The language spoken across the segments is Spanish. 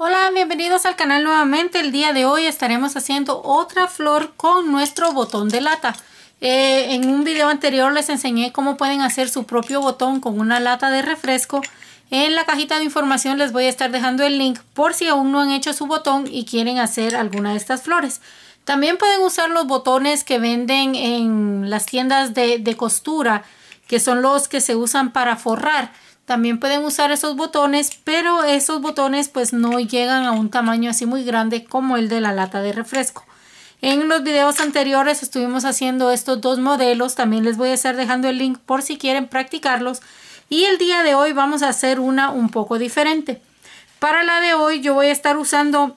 Hola, bienvenidos al canal nuevamente. El día de hoy estaremos haciendo otra flor con nuestro botón de lata. Eh, en un video anterior les enseñé cómo pueden hacer su propio botón con una lata de refresco. En la cajita de información les voy a estar dejando el link por si aún no han hecho su botón y quieren hacer alguna de estas flores. También pueden usar los botones que venden en las tiendas de costura, que son los que se usan para forrar. También pueden usar esos botones, pero esos botones pues no llegan a un tamaño así muy grande como el de la lata de refresco. En los videos anteriores estuvimos haciendo estos dos modelos, también les voy a estar dejando el link por si quieren practicarlos. Y el día de hoy vamos a hacer una un poco diferente. Para la de hoy yo voy a estar usando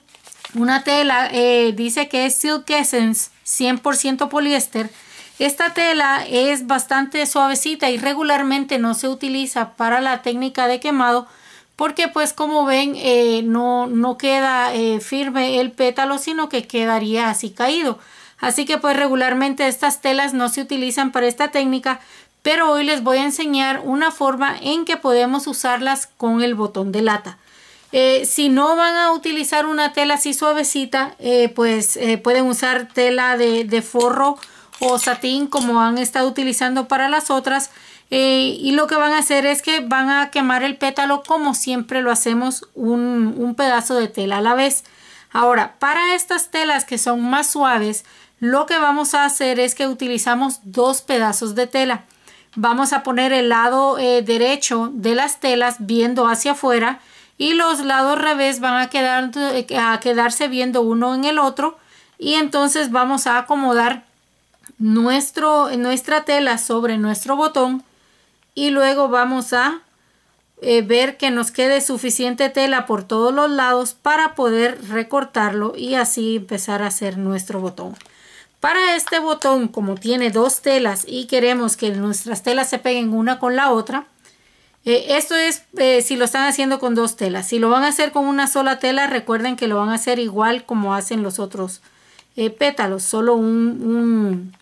una tela, eh, dice que es Silk Essence 100% poliéster esta tela es bastante suavecita y regularmente no se utiliza para la técnica de quemado porque pues como ven eh, no, queda eh, firme el pétalo sino que quedaría así caído. Así que pues regularmente estas telas no se utilizan para esta técnica pero hoy les voy a enseñar una forma en que podemos usarlas con el botón de lata. Eh, si no van a utilizar una tela así suavecita, pues pueden usar tela de forro o satín como han estado utilizando para las otras eh, y lo que van a hacer es que van a quemar el pétalo como siempre lo hacemos un, pedazo de tela a la vez ahora para estas telas que son más suaves lo que vamos a hacer es que utilizamos dos pedazos de tela vamos a poner el lado eh, derecho de las telas viendo hacia afuera y los lados revés van a, quedar, eh, a quedarse viendo uno en el otro y entonces vamos a acomodar nuestro, nuestra tela sobre nuestro botón y luego vamos a eh, ver que nos quede suficiente tela por todos los lados para poder recortarlo y así empezar a hacer nuestro botón. Para este botón, como tiene dos telas y queremos que nuestras telas se peguen una con la otra, eh, esto es eh, si lo están haciendo con dos telas. Si lo van a hacer con una sola tela, recuerden que lo van a hacer igual como hacen los otros pétalos, solo un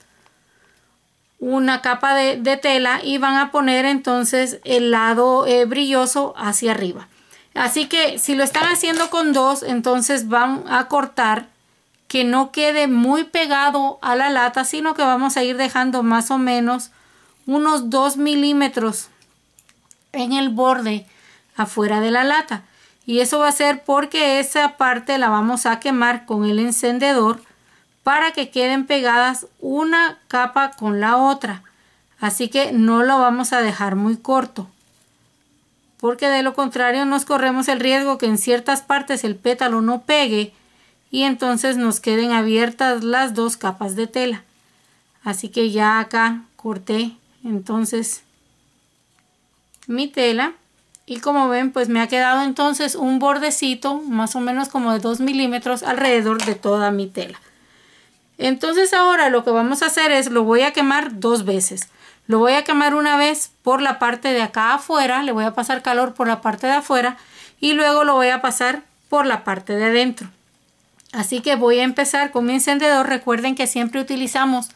una capa de, tela y van a poner entonces el lado eh, brilloso hacia arriba. Así que si lo están haciendo con dos, entonces van a cortar que no quede muy pegado a la lata, sino que vamos a ir dejando más o menos unos 2 milímetros en el borde afuera de la lata. Y eso va a ser porque esa parte la vamos a quemar con el encendedor para que queden pegadas una capa con la otra. Así que no lo vamos a dejar muy corto. Porque de lo contrario nos corremos el riesgo que en ciertas partes el pétalo no pegue y entonces nos queden abiertas las dos capas de tela. Así que ya acá corté entonces mi tela y como ven pues me ha quedado entonces un bordecito más o menos como de 2 milímetros alrededor de toda mi tela entonces ahora lo que vamos a hacer es, lo voy a quemar dos veces. Lo voy a quemar una vez por la parte de acá afuera, le voy a pasar calor por la parte de afuera y luego lo voy a pasar por la parte de adentro. Así que voy a empezar con mi encendedor. Recuerden que siempre utilizamos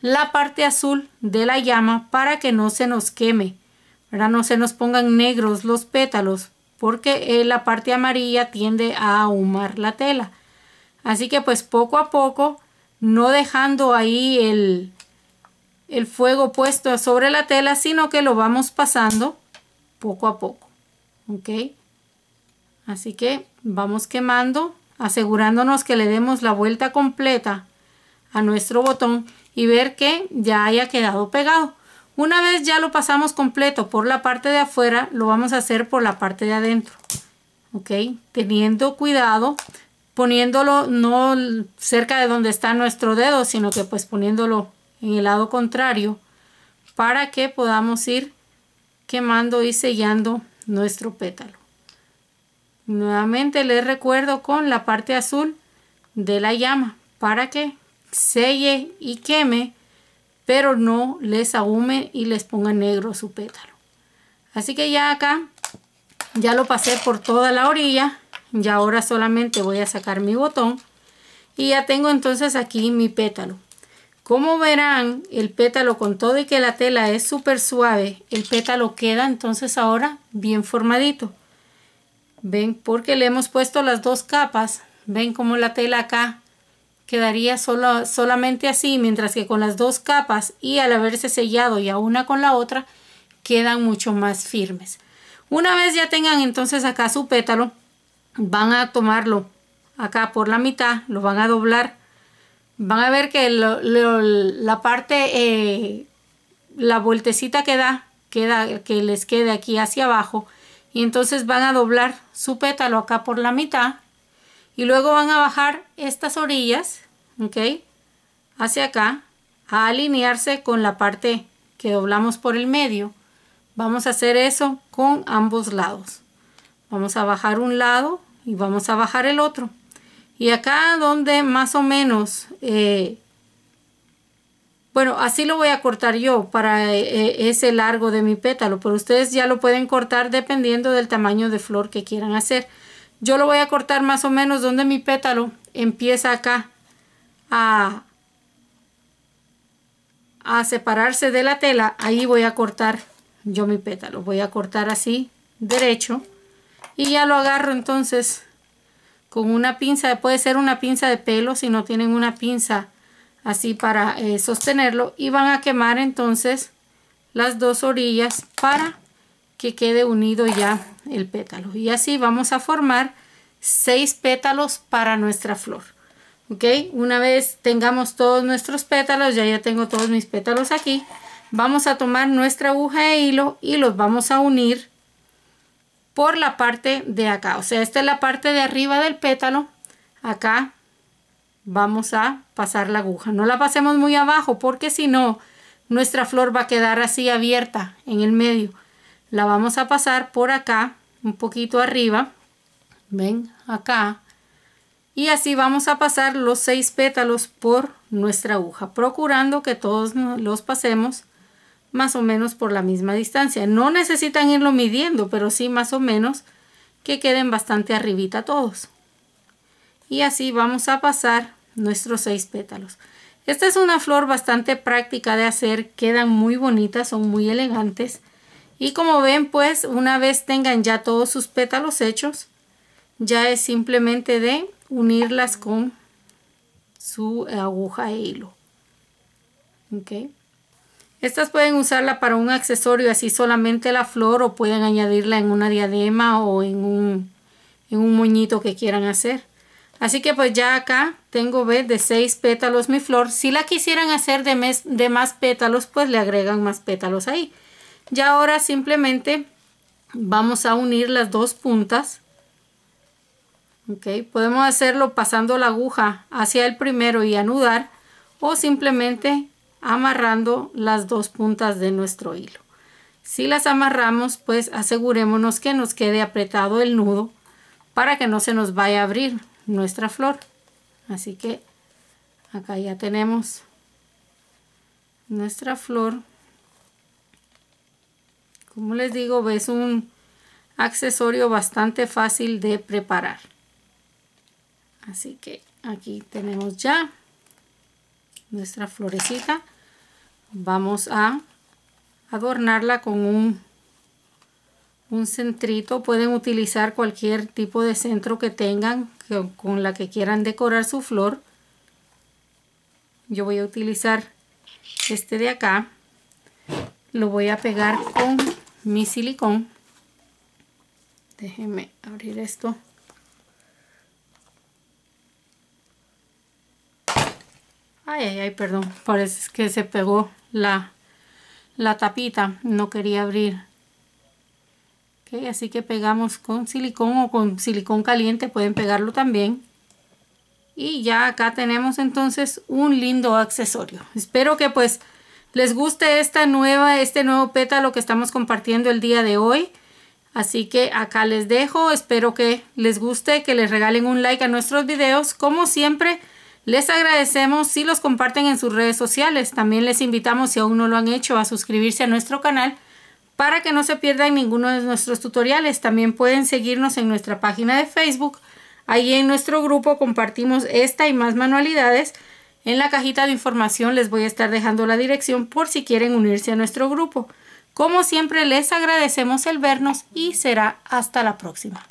la parte azul de la llama para que no se nos queme. ¿verdad? No se nos pongan negros los pétalos porque eh, la parte amarilla tiende a ahumar la tela. Así que pues poco a poco no dejando ahí el, el fuego puesto sobre la tela, sino que lo vamos pasando poco a poco. ¿Ok? Así que vamos quemando, asegurándonos que le demos la vuelta completa a nuestro botón y ver que ya haya quedado pegado. Una vez ya lo pasamos completo por la parte de afuera, lo vamos a hacer por la parte de adentro. ¿Ok? Teniendo cuidado poniéndolo no cerca de donde está nuestro dedo, sino que pues poniéndolo en el lado contrario para que podamos ir quemando y sellando nuestro pétalo. Nuevamente les recuerdo con la parte azul de la llama para que selle y queme, pero no les ahume y les ponga negro su pétalo. Así que ya acá, ya lo pasé por toda la orilla y ahora solamente voy a sacar mi botón y ya tengo entonces aquí mi pétalo como verán el pétalo con todo y que la tela es súper suave el pétalo queda entonces ahora bien formadito ven porque le hemos puesto las dos capas ven como la tela acá quedaría solo, solamente así mientras que con las dos capas y al haberse sellado ya una con la otra quedan mucho más firmes una vez ya tengan entonces acá su pétalo van a tomarlo acá por la mitad, lo van a doblar. Van a ver que la parte, eh, la vueltecita que da, queda, que les quede aquí hacia abajo. Y entonces van a doblar su pétalo acá por la mitad. Y luego van a bajar estas orillas, ¿ok? Hacia acá, a alinearse con la parte que doblamos por el medio. Vamos a hacer eso con ambos lados. Vamos a bajar un lado y vamos a bajar el otro y acá donde más o menos eh, bueno así lo voy a cortar yo para eh, eh, ese largo de mi pétalo pero ustedes ya lo pueden cortar dependiendo del tamaño de flor que quieran hacer yo lo voy a cortar más o menos donde mi pétalo empieza acá a, a separarse de la tela ahí voy a cortar yo mi pétalo voy a cortar así derecho y ya lo agarro entonces con una pinza, puede ser una pinza de pelo si no tienen una pinza así para eh, sostenerlo y van a quemar entonces las dos orillas para que quede unido ya el pétalo y así vamos a formar seis pétalos para nuestra flor ok una vez tengamos todos nuestros pétalos ya ya tengo todos mis pétalos aquí vamos a tomar nuestra aguja de hilo y los vamos a unir por la parte de acá. O sea, esta es la parte de arriba del pétalo. Acá vamos a pasar la aguja. No la pasemos muy abajo porque si no, nuestra flor va a quedar así abierta en el medio. La vamos a pasar por acá, un poquito arriba. Ven, acá. Y así vamos a pasar los seis pétalos por nuestra aguja, procurando que todos los pasemos más o menos por la misma distancia. No necesitan irlo midiendo, pero sí más o menos que queden bastante arribita todos. Y así vamos a pasar nuestros seis pétalos. Esta es una flor bastante práctica de hacer, quedan muy bonitas, son muy elegantes. Y como ven, pues una vez tengan ya todos sus pétalos hechos, ya es simplemente de unirlas con su aguja e hilo. ¿Okay? Estas pueden usarla para un accesorio, así solamente la flor, o pueden añadirla en una diadema o en un, en un moñito que quieran hacer. Así que pues ya acá tengo ve de 6 pétalos mi flor. Si la quisieran hacer de, de más pétalos, pues le agregan más pétalos ahí. Ya ahora simplemente vamos a unir las dos puntas. podemos hacerlo pasando la aguja hacia el primero y anudar o simplemente amarrando las dos puntas de nuestro hilo. Si las amarramos, pues asegurémonos que nos quede apretado el nudo para que no se nos vaya a abrir nuestra flor. Así que acá ya tenemos nuestra flor. Como les digo, es un accesorio bastante fácil de preparar. Así que aquí tenemos ya nuestra florecita vamos a adornarla con un, un centrito. Pueden utilizar cualquier tipo de centro que tengan con la que quieran decorar su flor. Yo voy a utilizar este de acá. Lo voy a pegar con mi silicón. Déjenme abrir esto. Ay, ay, ay, perdón. Parece que se pegó la, la tapita, no quería abrir. así que pegamos con silicón o con silicón caliente, pueden pegarlo también. Y ya acá tenemos entonces un lindo accesorio. Espero que pues les guste esta nueva, este nuevo pétalo que estamos compartiendo el día de hoy. Así que acá les dejo, espero que les guste, que les regalen un like a nuestros videos. Como siempre, les agradecemos si los comparten en sus redes sociales. También les invitamos, si aún no lo han hecho, a suscribirse a nuestro canal para que no se pierdan ninguno de nuestros tutoriales. También pueden seguirnos en nuestra página de Facebook. Allí en nuestro grupo compartimos esta y más manualidades. En la cajita de información les voy a estar dejando la dirección por si quieren unirse a nuestro grupo. Como siempre les agradecemos el vernos y será hasta la próxima.